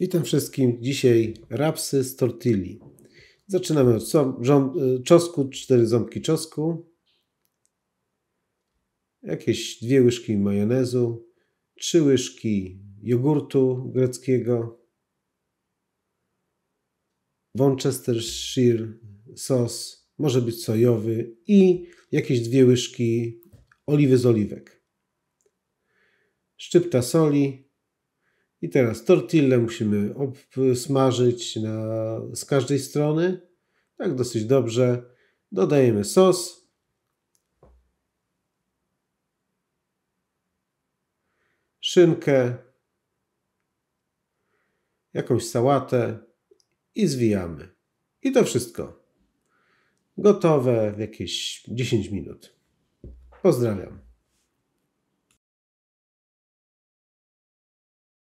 Witam wszystkim. Dzisiaj rapsy z tortilli. Zaczynamy od y, czosku, cztery ząbki czosku, jakieś dwie łyżki majonezu, trzy łyżki jogurtu greckiego, Worcestershire sos, może być sojowy i jakieś dwie łyżki oliwy z oliwek. Szczypta soli, i teraz tortillę musimy obsmażyć na, z każdej strony, tak dosyć dobrze. Dodajemy sos. Szynkę, jakąś sałatę i zwijamy. I to wszystko. Gotowe w jakieś 10 minut. Pozdrawiam.